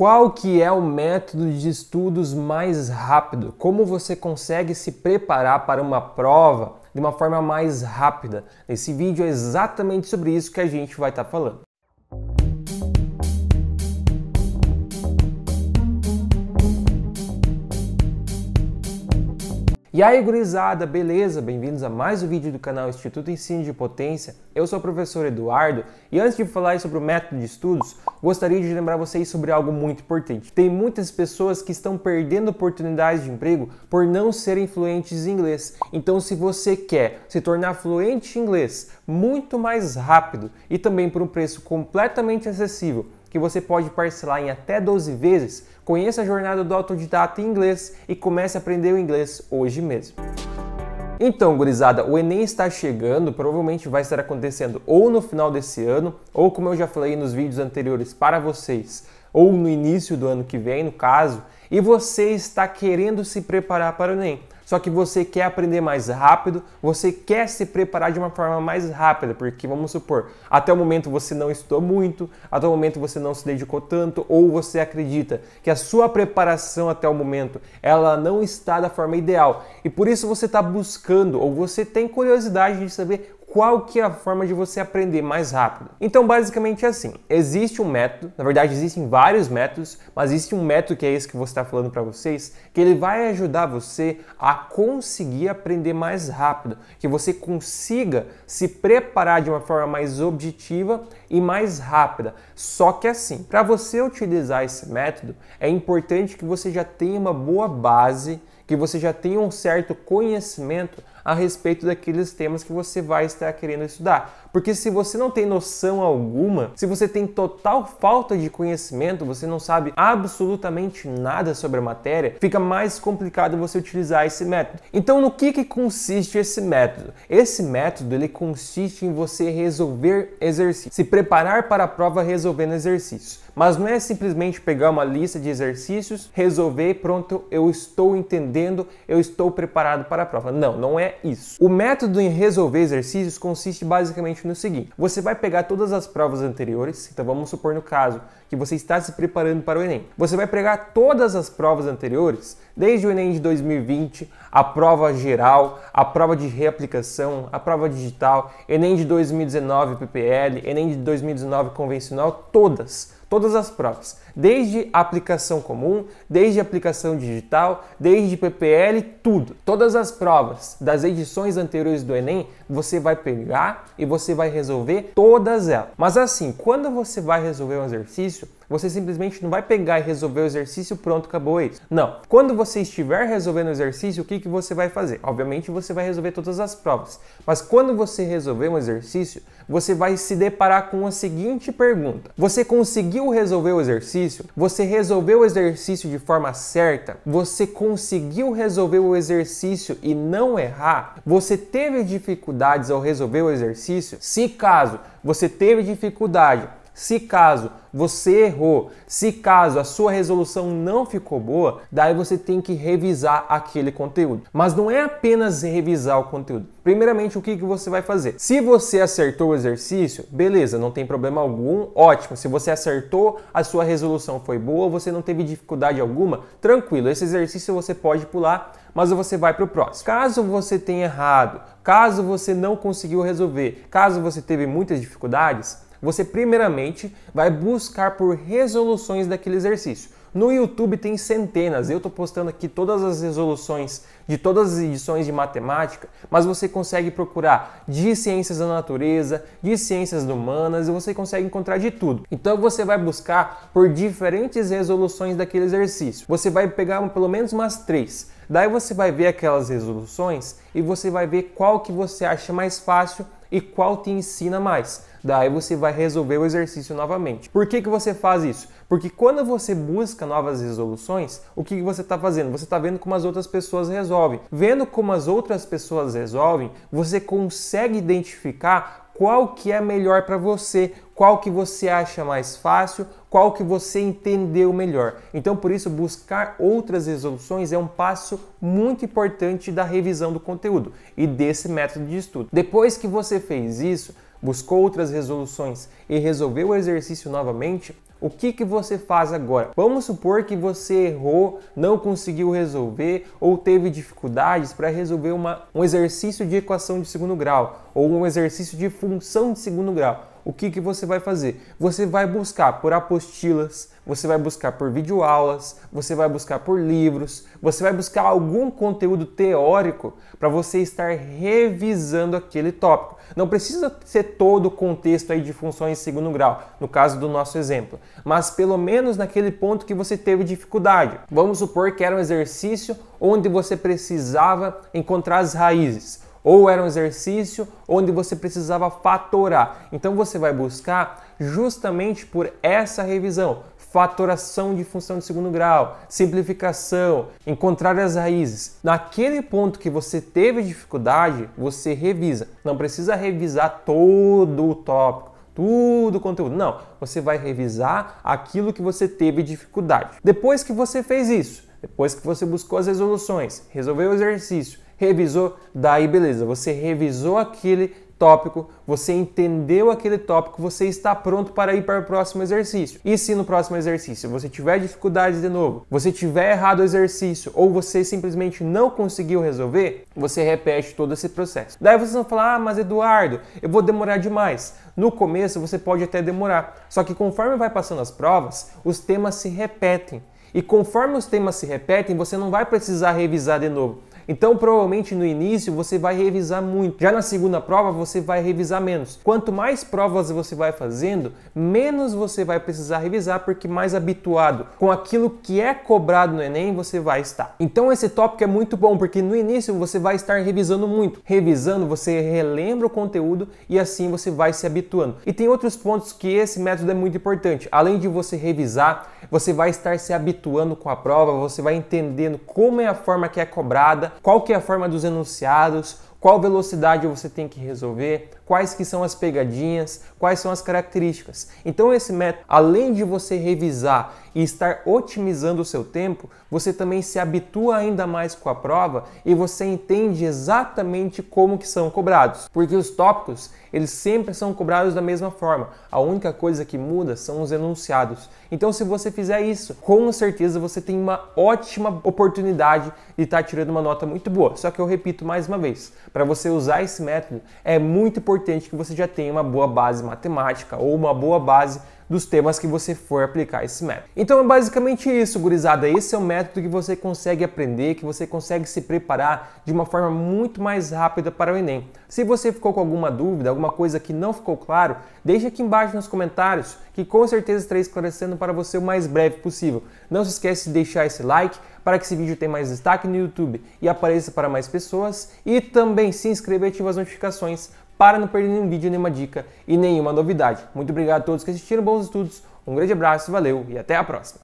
Qual que é o método de estudos mais rápido? Como você consegue se preparar para uma prova de uma forma mais rápida? Nesse vídeo é exatamente sobre isso que a gente vai estar tá falando. E aí, gurizada, beleza? Bem-vindos a mais um vídeo do canal Instituto Ensino de Potência. Eu sou o professor Eduardo e antes de falar sobre o método de estudos, gostaria de lembrar vocês sobre algo muito importante. Tem muitas pessoas que estão perdendo oportunidades de emprego por não serem fluentes em inglês. Então, se você quer se tornar fluente em inglês muito mais rápido e também por um preço completamente acessível, que você pode parcelar em até 12 vezes, conheça a jornada do autodidata em inglês e comece a aprender o inglês hoje mesmo. Então, gurizada, o Enem está chegando, provavelmente vai estar acontecendo ou no final desse ano, ou como eu já falei nos vídeos anteriores para vocês, ou no início do ano que vem, no caso, e você está querendo se preparar para o Enem só que você quer aprender mais rápido, você quer se preparar de uma forma mais rápida, porque vamos supor, até o momento você não estudou muito, até o momento você não se dedicou tanto, ou você acredita que a sua preparação até o momento ela não está da forma ideal e por isso você está buscando ou você tem curiosidade de saber qual que é a forma de você aprender mais rápido. Então, basicamente é assim. Existe um método, na verdade existem vários métodos, mas existe um método que é esse que você está falando para vocês, que ele vai ajudar você a conseguir aprender mais rápido, que você consiga se preparar de uma forma mais objetiva e mais rápida. Só que assim, para você utilizar esse método, é importante que você já tenha uma boa base, que você já tenha um certo conhecimento a respeito daqueles temas que você vai estar querendo estudar. Porque se você não tem noção alguma, se você tem total falta de conhecimento, você não sabe absolutamente nada sobre a matéria, fica mais complicado você utilizar esse método. Então, no que, que consiste esse método? Esse método ele consiste em você resolver exercícios, se preparar para a prova resolvendo exercícios. Mas não é simplesmente pegar uma lista de exercícios, resolver, pronto, eu estou entendendo, eu estou preparado para a prova. Não, não é isso. O método em resolver exercícios consiste basicamente no seguinte: você vai pegar todas as provas anteriores, então vamos supor no caso que você está se preparando para o Enem. Você vai pegar todas as provas anteriores desde o Enem de 2020, a prova geral, a prova de reaplicação, a prova digital, Enem de 2019 PPL, Enem de 2019 convencional, todas, todas as provas, desde aplicação comum, desde aplicação digital, desde PPL, tudo. Todas as provas das edições anteriores do Enem, você vai pegar e você vai resolver todas elas. Mas assim, quando você vai resolver um exercício, você simplesmente não vai pegar e resolver o exercício, pronto, acabou isso. Não. Quando você estiver resolvendo o exercício, o que, que você vai fazer? Obviamente você vai resolver todas as provas, mas quando você resolver um exercício, você vai se deparar com a seguinte pergunta: Você conseguiu resolver o exercício? Você resolveu o exercício de forma certa? Você conseguiu resolver o exercício e não errar? Você teve dificuldades ao resolver o exercício? Se caso você teve dificuldade, se caso você errou. Se caso a sua resolução não ficou boa, daí você tem que revisar aquele conteúdo. Mas não é apenas revisar o conteúdo. Primeiramente, o que, que você vai fazer? Se você acertou o exercício, beleza, não tem problema algum, ótimo. Se você acertou, a sua resolução foi boa, você não teve dificuldade alguma, tranquilo, esse exercício você pode pular, mas você vai para o próximo. Caso você tenha errado, caso você não conseguiu resolver, caso você teve muitas dificuldades, você primeiramente vai buscar por resoluções daquele exercício. No YouTube tem centenas. Eu estou postando aqui todas as resoluções de todas as edições de matemática, mas você consegue procurar de ciências da natureza, de ciências humanas e você consegue encontrar de tudo. Então você vai buscar por diferentes resoluções daquele exercício. Você vai pegar pelo menos umas três. Daí você vai ver aquelas resoluções e você vai ver qual que você acha mais fácil e qual te ensina mais. Daí você vai resolver o exercício novamente. Por que, que você faz isso? Porque quando você busca novas resoluções, o que você está fazendo? Você está vendo como as outras pessoas resolvem. Vendo como as outras pessoas resolvem, você consegue identificar qual que é melhor para você, qual que você acha mais fácil, qual que você entendeu melhor. Então, por isso, buscar outras resoluções é um passo muito importante da revisão do conteúdo e desse método de estudo. Depois que você fez isso, buscou outras resoluções e resolveu o exercício novamente, o que, que você faz agora? Vamos supor que você errou, não conseguiu resolver ou teve dificuldades para resolver uma, um exercício de equação de segundo grau ou um exercício de função de segundo grau o que, que você vai fazer? Você vai buscar por apostilas, você vai buscar por videoaulas, você vai buscar por livros, você vai buscar algum conteúdo teórico para você estar revisando aquele tópico. Não precisa ser todo o contexto aí de funções em segundo grau, no caso do nosso exemplo, mas pelo menos naquele ponto que você teve dificuldade. Vamos supor que era um exercício onde você precisava encontrar as raízes ou era um exercício onde você precisava fatorar. Então você vai buscar justamente por essa revisão, fatoração de função de segundo grau, simplificação, encontrar as raízes. Naquele ponto que você teve dificuldade, você revisa. Não precisa revisar todo o tópico, tudo o conteúdo. Não, você vai revisar aquilo que você teve dificuldade. Depois que você fez isso, depois que você buscou as resoluções, resolveu o exercício, revisou, daí beleza, você revisou aquele tópico, você entendeu aquele tópico, você está pronto para ir para o próximo exercício. E se no próximo exercício você tiver dificuldades de novo, você tiver errado o exercício ou você simplesmente não conseguiu resolver, você repete todo esse processo. Daí vocês vão falar: "Ah, mas Eduardo, eu vou demorar demais". No começo você pode até demorar, só que conforme vai passando as provas, os temas se repetem. E conforme os temas se repetem, você não vai precisar revisar de novo então, provavelmente no início você vai revisar muito. Já na segunda prova você vai revisar menos. Quanto mais provas você vai fazendo, menos você vai precisar revisar porque mais habituado com aquilo que é cobrado no ENEM você vai estar. Então, esse tópico é muito bom porque no início você vai estar revisando muito. Revisando, você relembra o conteúdo e assim você vai se habituando. E tem outros pontos que esse método é muito importante. Além de você revisar, você vai estar se habituando com a prova, você vai entendendo como é a forma que é cobrada, qual que é a forma dos enunciados, qual velocidade você tem que resolver, quais que são as pegadinhas, quais são as características. Então esse método, além de você revisar e estar otimizando o seu tempo, você também se habitua ainda mais com a prova e você entende exatamente como que são cobrados, porque os tópicos, eles sempre são cobrados da mesma forma. A única coisa que muda são os enunciados. Então se você fizer isso, com certeza você tem uma ótima oportunidade de estar tirando uma nota muito boa. Só que eu repito mais uma vez, para você usar esse método, é muito importante que você já tenha uma boa base matemática ou uma boa base dos temas que você for aplicar esse método. Então é basicamente isso, gurizada. Esse é o método que você consegue aprender, que você consegue se preparar de uma forma muito mais rápida para o Enem. Se você ficou com alguma dúvida, alguma coisa que não ficou claro, deixa aqui embaixo nos comentários que com certeza estarei esclarecendo para você o mais breve possível. Não se esquece de deixar esse like para que esse vídeo tenha mais destaque no YouTube e apareça para mais pessoas e também se inscreva e ative as notificações para não perder nenhum vídeo, nenhuma dica e nenhuma novidade. Muito obrigado a todos que assistiram, bons estudos, um grande abraço, valeu e até a próxima!